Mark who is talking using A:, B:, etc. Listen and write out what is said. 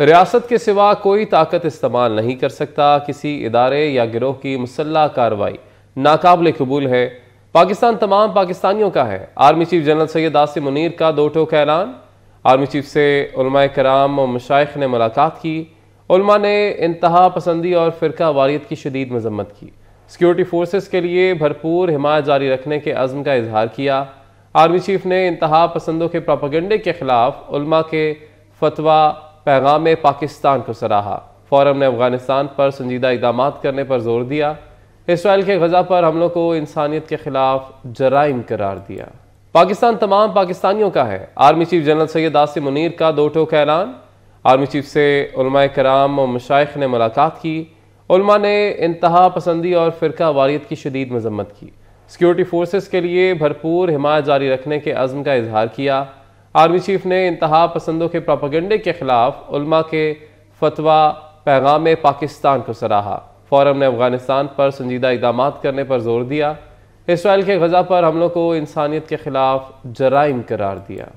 A: रियासत के सिवा कोई ताकत इस्तेमाल नहीं कर सकता किसी इदारे या गिरोह की मुसल्ह कार्रवाई नाकबले कबूल है पाकिस्तान तमाम पाकिस्तानियों का है army chief general Syed Asim Munir का दो टोक ऐलान आर्मी चीफ से कराम और मशाइ ने मुलाकात की उलमा ने इंतहा पसंदी और फ़िरका वारियत की शदीद मजम्मत की सिक्योरिटी फोर्सेस के लिए भरपूर हिमायत जारी रखने के अज़म का इजहार किया आर्मी चीफ ने इंतहा पसंदों के प्रोपागेंडे के ख़िलाफ़ उलमा के फतवा पैगाम पाकिस्तान को सराहा फॉरम ने अफगानिस्तान पर संजीदा इकदाम करने पर जोर दिया इसराइल के गजा पर हमलों को इंसानियत के खिलाफ जराइम करार दिया पाकिस्तान तमाम पाकिस्तानियों का है army chief general Syed Asim Munir का दो टोक ऐलान आर्मी चीफ से कराम और मशाइ ने मुलाकात की उलमा ने इंतहा पसंदी और फ़िरका वारियत की शदीद मजम्मत की सिक्योरिटी फोर्सेस के लिए भरपूर हिमायत जारी रखने के अज़म का इजहार किया आर्मी चीफ ने इंतहा पसंदों के प्रापगेंडे के खिलाफ उलमा के फतवा पैगाम पाकिस्तान को सराहा फॉरम ने अफगानिस्तान पर संजीदा इकदाम करने पर जोर दिया इसराइल के गजा पर हमलों को इंसानियत के खिलाफ जराइम करार दिया